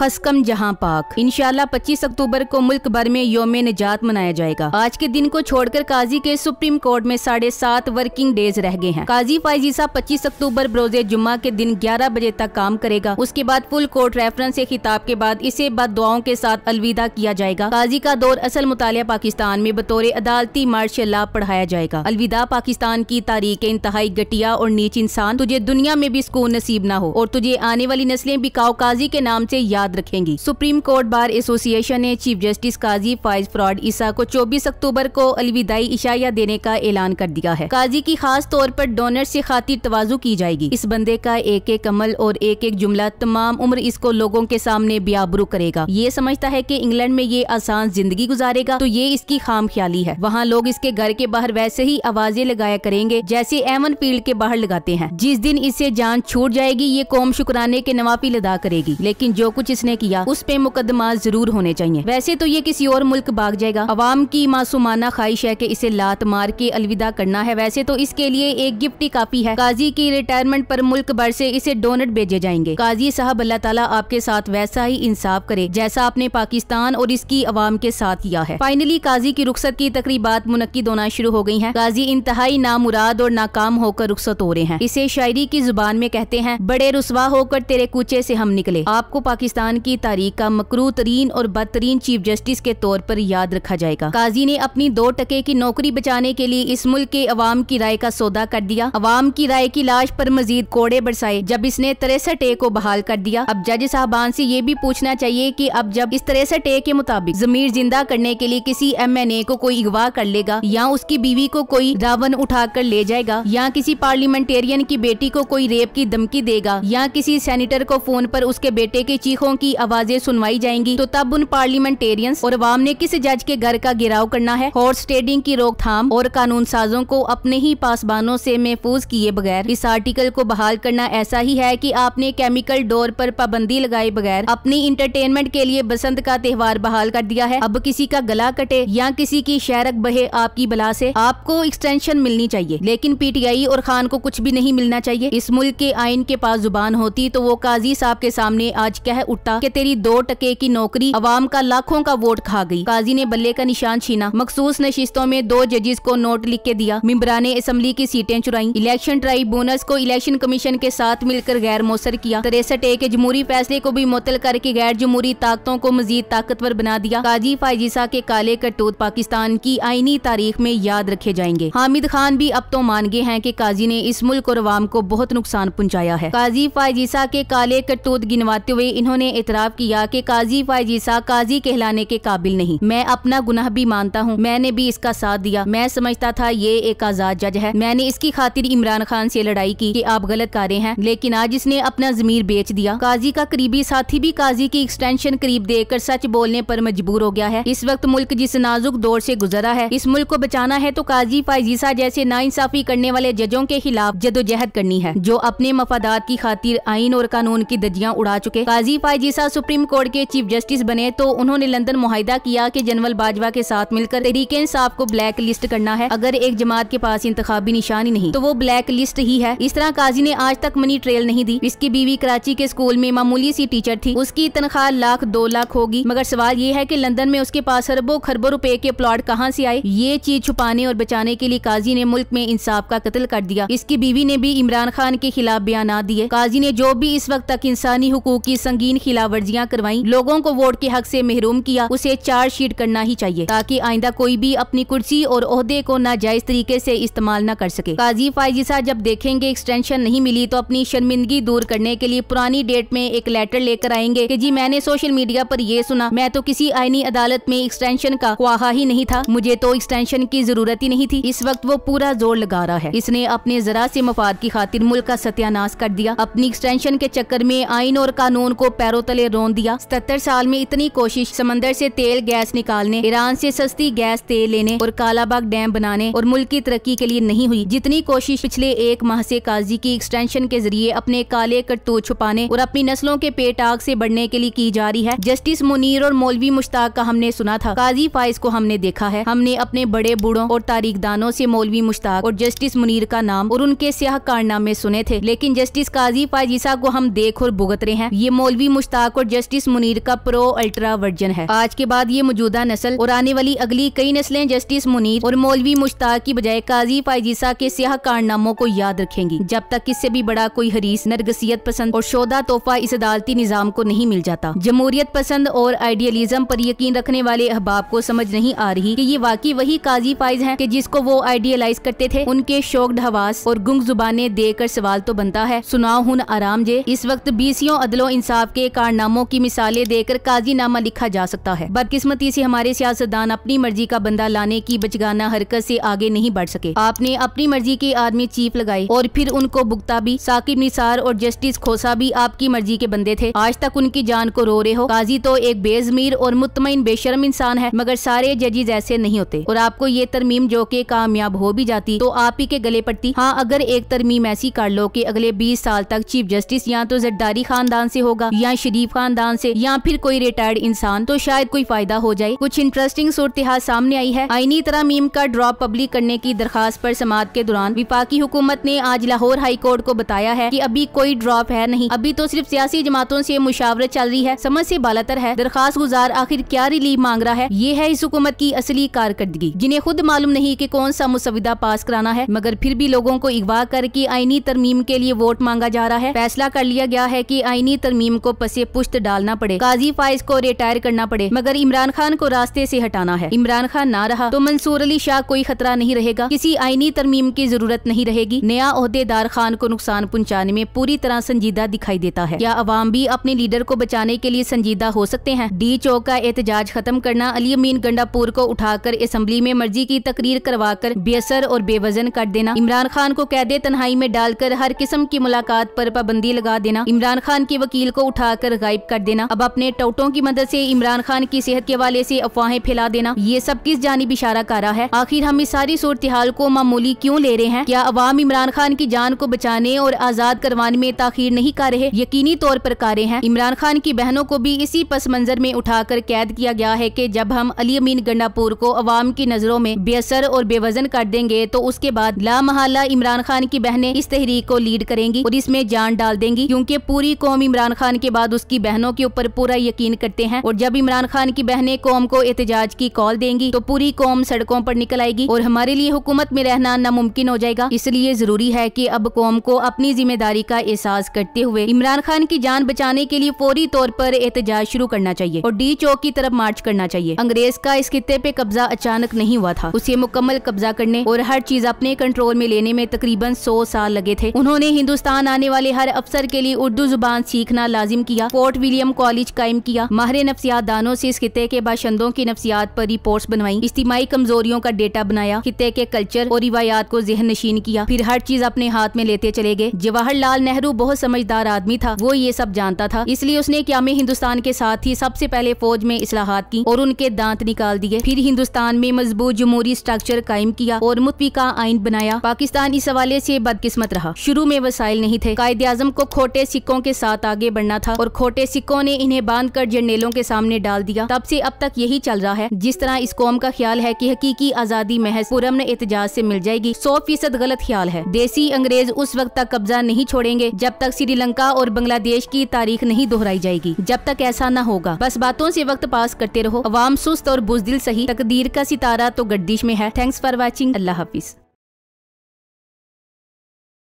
हसकम जहाँ पाक इनशाला पच्चीस अक्टूबर को मुल्क भर में योम निजात मनाया जाएगा आज के दिन को छोड़कर काजी के सुप्रीम कोर्ट में साढ़े सात वर्किंग डेज रह गए हैं काजी फाइजीसा पच्चीस अक्टूबर बरोजे जुम्मा के दिन ग्यारह बजे तक काम करेगा उसके बाद फुल कोर्ट रेफरेंस ऐसी खिताब के बाद इसे बद दुआओं के साथ अलविदा किया जाएगा काजी का दौर असल मुताल पाकिस्तान में बतौर अदालती मार्शल लॉ पढ़ाया जाएगा अलविदा पाकिस्तान की तारीख इंतहाई घटिया और नीच इंसान तुझे दुनिया में भी सुकून नसीब न हो और तुझे आने वाली नस्लें बिकाओ काजी के नाम ऐसी याद याद रखेंगी सुप्रीम कोर्ट बार एसोसिएशन ने chief justice Qazi Faez fraud Isa को चौबीस अक्टूबर को अलविदाई इशाया देने का ऐलान कर दिया है काजी की खास तौर पर डोनर से खातिर तवाजु की जाएगी इस बंदे का एक एक अमल और एक एक जुमला तमाम उम्र इसको लोगों के सामने ब्याबरू करेगा ये समझता है की इंग्लैंड में ये आसान जिंदगी गुजारेगा तो ये इसकी खाम ख्याली है वहाँ लोग इसके घर के बाहर वैसे ही आवाजें लगाया करेंगे जैसे एवन फील्ड के बाहर लगाते हैं जिस दिन इससे जान छूट जाएगी ये कौम शुक्राने के नवाफिल अदा करेगी लेकिन जो कुछ जिसने किया उस पे मुकदमा जरूर होने चाहिए वैसे तो ये किसी और मुल्क भाग जाएगा अवाम की मासूमाना ख्वाहिश है की इसे लात मार के अलविदा करना है वैसे तो इसके लिए एक गिफ्ट ही काफी है काजी की रिटायरमेंट आरोप मुल्क भर ऐसी इसे डोनट भेजे जाएंगे काजी साहब अल्लाह तला आपके साथ वैसा ही इंसाफ करे जैसा आपने पाकिस्तान और इसकी आवाम के साथ किया है फाइनली काजी की रुख्सत की तकरीबा मुनद होना शुरू हो गई है काजी इंतहाई नामुराद और नाकाम होकर रुख्सत हो रहे हैं इसे शायरी की जुबान में कहते हैं बड़े रुसवा होकर तेरे कूचे ऐसी हम निकले आपको पाकिस्तान पाकिस्तान की तारीख का मकरू तरीन और बदतरीन चीफ जस्टिस के तौर पर याद रखा जाएगा काजी ने अपनी दो टके की नौकरी बचाने के लिए इस मुल्क के अवाम की राय का सौदा कर दिया अवाम की राय की लाश पर मजीद कोड़े बरसाए जब इसने तिरसठ ए को बहाल कर दिया अब जज साहबान से ये भी पूछना चाहिए कि अब जब इस तिरसठ ए के मुताबिक जमीर जिंदा करने के लिए किसी एम एन ए को कोई अगवा कर लेगा या उसकी बीवी को कोई रावण उठा कर ले जाएगा या किसी पार्लियामेंटेरियन की बेटी को कोई रेप की धमकी देगा या किसी सेनेटर को फोन पर उसके बेटे के चीखों की आवाजें सुनवाई जाएंगी तो तब उन पार्लियामेंटेरियंस और अवाम ने किस जज के घर का गिराव करना है हॉर्स ट्रेडिंग की रोकथाम और कानून साजों को अपने ही पासबानों से महफूज किए बगैर इस आर्टिकल को बहाल करना ऐसा ही है कि आपने केमिकल डोर पर पाबंदी लगाए बगैर अपनी इंटरटेनमेंट के लिए बसंत का त्यौहार बहाल कर दिया है अब किसी का गला कटे या किसी की शहरक बहे आपकी बला से आपको एक्सटेंशन मिलनी चाहिए लेकिन पीटीआई और खान को कुछ भी नहीं मिलना चाहिए इस मुल्क के आइन के पास जुबान होती तो वो काजी साहब के सामने आज कह उठ रुकता कि तेरी दो टके की नौकरी अवाम का लाखों का वोट खा गई काजी ने बल्ले का निशान छीना मखसूस नशिस्तों में दो जजेस को नोट लिख के दिया मिम्बरा ने असम्बली की सीटें चुराई इलेक्शन बोनस को इलेक्शन कमीशन के साथ मिलकर गैर मौसर किया तिरसठ ए के जमहूरी फैसले को भी मुतल करके गैर जमहूरी ताकतों को मजीद ताकतवर बना दिया काजी फाइजिसा के काले करतूत पाकिस्तान की आईनी तारीख में याद रखे जाएंगे हामिद खान भी अब तो मान गए हैं की काजी ने इस मुल्क और अवाम को बहुत नुकसान पहुँचाया है काजी फाइजिसा के काले करतूत गिनवाते हुए इन्होंने ने इतराफ किया कि काजी फायजीसा काजी कहलाने के काबिल नहीं मैं अपना गुनाह भी मानता हूँ मैंने भी इसका साथ दिया मैं समझता था ये एक आजाद जज है मैंने इसकी खातिर इमरान खान से लड़ाई की कि आप गलत कार्य हैं लेकिन आज इसने अपना जमीर बेच दिया काजी का करीबी साथी भी काजी की एक्सटेंशन करीब देकर सच बोलने आरोप मजबूर हो गया है इस वक्त मुल्क जिस नाजुक दौर ऐसी गुजरा है इस मुल्क को बचाना है तो काजी फायजीसा जैसे इंसाफी करने वाले जजों के खिलाफ जदोजहद करनी है जो अपने मफादात की खातिर आइन और कानून की दजियाँ उड़ा चुके काजी फायजी जी साहब सुप्रीम कोर्ट के चीफ जस्टिस बने तो उन्होंने लंदन मुहिदा किया कि जनरल बाजवा के साथ मिलकर तरीके इंसाफ को ब्लैक लिस्ट करना है अगर एक जमात के पास इंतजामी निशानी नहीं तो वो ब्लैक लिस्ट ही है इस तरह काजी ने आज तक मनी ट्रेल नहीं दी इसकी बीवी कराची के स्कूल में मामूली सी टीचर थी उसकी तनख्वाह लाख दो लाख होगी मगर सवाल ये है की लंदन में उसके पास अरबों खरबों रूपए के प्लॉट कहाँ ऐसी आए ये चीज छुपाने और बचाने के लिए काजी ने मुल्क में इंसाफ का कत्ल कर दिया इसकी बीवी ने भी इमरान खान के खिलाफ बयान दिए काजी ने जो भी इस वक्त तक इंसानी हकूक की संगीन खिलाफ वर्जियाँ करवाई लोगों को वोट के हक ऐसी महरूम किया उसे चार्ज शीट करना ही चाहिए ताकि आइंदा कोई भी अपनी कुर्सी और अहदे को नाजायज तरीके ऐसी इस्तेमाल न कर सके काजी फायजिसा जब देखेंगे एक्सटेंशन नहीं मिली तो अपनी शर्मिंदगी दूर करने के लिए पुरानी डेट में एक लेटर लेकर आएंगे की जी मैंने सोशल मीडिया आरोप ये सुना मैं तो किसी आईनी अदालत में एक्सटेंशन का ख्वाहा ही नहीं था मुझे तो एक्सटेंशन की जरूरत ही नहीं थी इस वक्त वो पूरा जोर लगा रहा है इसने अपने जरा से मफाद की खातिर मुल्क का सत्यानाश कर दिया अपनी एक्सटेंशन के चक्कर में आइन और कानून को पैरो पैरों तले रोन दिया सतर साल में इतनी कोशिश समंदर से तेल गैस निकालने ईरान से सस्ती गैस तेल लेने और कालाबाग डैम बनाने और मुल्क की तरक्की के लिए नहीं हुई जितनी कोशिश पिछले एक माह से काजी की एक्सटेंशन के जरिए अपने काले करतूत छुपाने और अपनी नस्लों के पेट आग से बढ़ने के लिए की जा रही है जस्टिस मुनीर और मौलवी मुश्ताक का हमने सुना था काजी फाइज को हमने देखा है हमने अपने बड़े बूढ़ों और तारीखदानों से मौलवी मुश्ताक और जस्टिस मुनीर का नाम और उनके स्याह कारनामे सुने थे लेकिन जस्टिस काजी फाइज ईसा को हम देख और भुगत रहे हैं ये मौलवी मुश्ताक मुश्ताक और जस्टिस मुनीर का प्रो अल्ट्रा वर्जन है आज के बाद ये मौजूदा नस्ल और आने वाली अगली कई नस्लें जस्टिस मुनीर और मौलवी मुश्ताक की बजाय काजी फाइजीसा के सियाह कारनामों को याद रखेंगी जब तक इससे भी बड़ा कोई हरीस नरगसियत पसंद और शोदा तोहफा इस अदालती निज़ाम को नहीं मिल जाता जमहूरियत पसंद और आइडियलिज्म पर यकीन रखने वाले अहबाब को समझ नहीं आ रही की ये वाकई वही काजी फाइज है की जिसको वो आइडियलाइज करते थे उनके शोक हवास और गुंग जुबाने देकर सवाल तो बनता है सुनाओ हूँ आराम जे इस वक्त बीसियों अदलो इंसाफ के कारनामों की मिसालें देकर काजीनामा लिखा जा सकता है बदकिस्मती से हमारे सियासतदान अपनी मर्जी का बंदा लाने की बचगाना हरकत से आगे नहीं बढ़ सके आपने अपनी मर्जी के आदमी चीफ लगाए और फिर उनको बुगता भी साकिब निसार और जस्टिस खोसा भी आपकी मर्जी के बंदे थे आज तक उनकी जान को रो रहे हो काजी तो एक बेजमीर और मुतमिन बेशरम इंसान है मगर सारे जजेज ऐसे नहीं होते और आपको ये तरमीम जो के कामयाब हो भी जाती तो आप ही के गले पड़ती हाँ अगर एक तरमीम ऐसी कर लो की अगले बीस साल तक चीफ जस्टिस या तो जरदारी खानदान ऐसी होगा या शरीफ खानदान से या फिर कोई रिटायर्ड इंसान तो शायद कोई फायदा हो जाए कुछ इंटरेस्टिंग सूरत सामने आई है आईनी तरह मीम का ड्रॉप पब्लिक करने की दरखास्त पर समात के दौरान विपाकी हुकूमत ने आज लाहौर हाई कोर्ट को बताया है कि अभी कोई ड्रॉप है नहीं अभी तो सिर्फ सियासी जमातों से मुशावरत चल रही है समझ से बालातर है दरखास्त गुजार आखिर क्या रिलीफ मांग रहा है ये है इस हुकूमत की असली कारकर्दगी जिन्हें खुद मालूम नहीं की कौन सा मुसविदा पास कराना है मगर फिर भी लोगों को अगवा करके आईनी तरमीम के लिए वोट मांगा जा रहा है फैसला कर लिया गया है की आईनी तरमीम को से पुश्त डालना पड़े काजी फाइज को रिटायर करना पड़े मगर इमरान खान को रास्ते से हटाना है इमरान खान ना रहा तो मंसूर अली शाह कोई खतरा नहीं रहेगा किसी आईनी तरमीम की जरूरत नहीं रहेगी नया अहदेदार खान को नुकसान पहुँचाने में पूरी तरह संजीदा दिखाई देता है क्या अवाम भी अपने लीडर को बचाने के लिए संजीदा हो सकते हैं डी चौक का एहतजाज खत्म करना अली अमीन गंडापुर को उठाकर असम्बली में मर्जी की तकरीर करवा कर बेसर और बेवजन कर देना इमरान खान को कैदे तनहाई में डालकर हर किस्म की मुलाकात पर पाबंदी लगा देना इमरान खान के वकील को उठा कर गायब कर देना अब अपने टोटों की मदद से इमरान खान की सेहत के वाले से अफवाहें फैला देना ये सब किस जानब इशारा कर रहा है आखिर हम इस सारी सूरत हाल को मामूली क्यों ले रहे हैं क्या अवाम इमरान खान की जान को बचाने और आजाद करवाने में ताखिर नहीं कर रहे यकीनी तौर पर कर रहे हैं इमरान खान की बहनों को भी इसी पस मंजर में उठाकर कैद किया गया है की जब हम अली अमीन गंडापुर को अवाम की नजरों में बेअसर और बेवजन कर देंगे तो उसके बाद ला महला इमरान खान की बहने इस तहरीक को लीड करेंगी और इसमें जान डाल देंगी क्यूँकी पूरी कौम इमरान खान के बाद बाद उसकी बहनों के ऊपर पूरा यकीन करते हैं और जब इमरान खान की बहनें कौम को एहतजाज की कॉल देंगी तो पूरी कौम सड़कों पर निकल आएगी और हमारे लिए हुकूमत में रहना नामुमकिन हो जाएगा इसलिए जरूरी है की अब कौम को अपनी जिम्मेदारी का एहसास करते हुए इमरान खान की जान बचाने के लिए फौरी तौर पर एहतजाज शुरू करना चाहिए और डी चौक की तरफ मार्च करना चाहिए अंग्रेज का इस खत्े पे कब्जा अचानक नहीं हुआ था उसे मुकम्मल कब्जा करने और हर चीज अपने कंट्रोल में लेने में तकरीबन सौ साल लगे थे उन्होंने हिंदुस्तान आने वाले हर अफसर के लिए उर्दू जुबान सीखना लाजिम किया किया फोर्ट विलियम कॉलेज कायम किया माहर नफ्सियात दानों से इस खिते के बाशंदों की नफ्सियात पर रिपोर्ट बनवाई इज्तिमाही कमजोरियों का डेटा बनाया खिते के कल्चर और रिवायात को जहन नशीन किया फिर हर चीज अपने हाथ में लेते चले गए जवाहरलाल नेहरू बहुत समझदार आदमी था वो ये सब जानता था इसलिए उसने क्या में हिंदुस्तान के साथ ही सबसे पहले फौज में असलाहत की और उनके दांत निकाल दिए फिर हिंदुस्तान में मजबूत जमहूरी स्ट्रक्चर कायम किया और का आइन बनाया पाकिस्तान इस हवाले से बदकिस्मत रहा शुरू में वसाइल नहीं थे कायदे आजम को खोटे सिक्कों के साथ आगे बढ़ना था और खोटे सिक्कों ने इन्हें बांध कर जर्नेलों के सामने डाल दिया तब से अब तक यही चल रहा है जिस तरह इस कौम का ख्याल है की हकीकी आजादी महज पुरम एहतजाज ऐसी मिल जाएगी सौ फीसद गलत ख्याल है देसी अंग्रेज उस वक्त तक कब्जा नहीं छोड़ेंगे जब तक श्रीलंका और बांग्लादेश की तारीख नहीं दोहराई जाएगी जब तक ऐसा न होगा बस बातों ऐसी वक्त पास करते रहो अवाम सुस्त और बुजदिल सही तकदीर का सितारा तो गर्दिश में है थैंक्स फॉर वॉचिंग अल्लाह हाफिज